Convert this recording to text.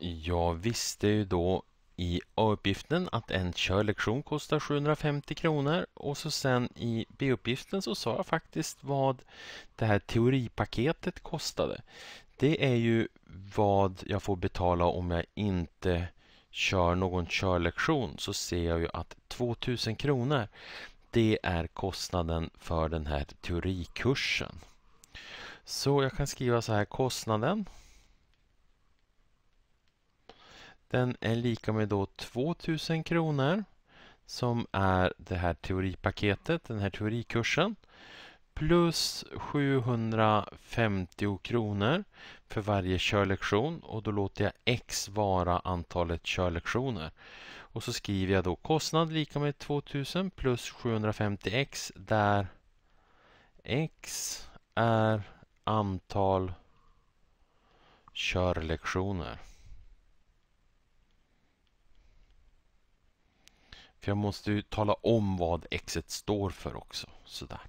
Jag visste ju då i A-uppgiften att en körlektion kostar 750 kronor och så sen i B-uppgiften så sa jag faktiskt vad det här teoripaketet kostade. Det är ju vad jag får betala om jag inte kör någon körlektion så ser jag ju att 2000 kronor det är kostnaden för den här teorikursen. Så jag kan skriva så här kostnaden den är lika med då 2000 kronor som är det här teoripaketet, den här teorikursen plus 750 kronor för varje körlektion och då låter jag x vara antalet körlektioner. Och så skriver jag då kostnad lika med 2000 plus 750x där x är antal körlektioner. För jag måste ju tala om vad exet står för också. Sådär.